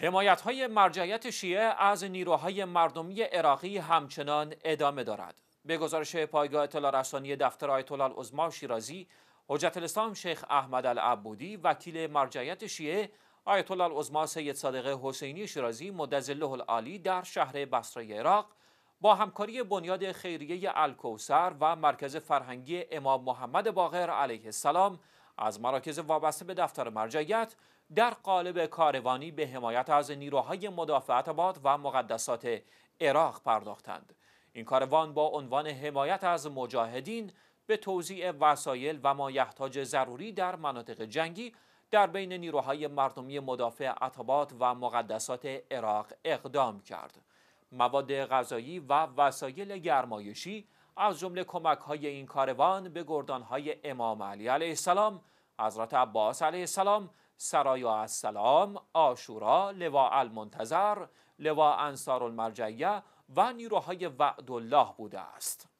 حمایت های مرجعیت شیعه از نیروهای مردمی عراقی همچنان ادامه دارد. به گزارش پایگاه اطلاع رسانی دفتر آیت الله شیرازی، حجت الاسلام شیخ احمد العبودی وکیل مرجعیت شیعه آیت الله سید صادق حسینی شیرازی مدظله العالی در شهر بصره عراق با همکاری بنیاد خیریه الکوسر و مرکز فرهنگی امام محمد باقر علیه السلام از مراکز وابسته به دفتر مرجعیت در قالب کاروانی به حمایت از نیروهای مدافع باد و مقدسات عراق پرداختند این کاروان با عنوان حمایت از مجاهدین به توضیع وسایل و مایحتاج ضروری در مناطق جنگی در بین نیروهای مردمی مدافع عطبات و مقدسات عراق اقدام کرد مواد غذایی و وسایل گرمایشی از جمله کمک های این کاروان به گردان های امام علی علیه السلام حضرت عباس علیه السلام سرایا السلام آشورا لواء المنتظر لواء انصار المرجعیه و نیروهای وعد الله بوده است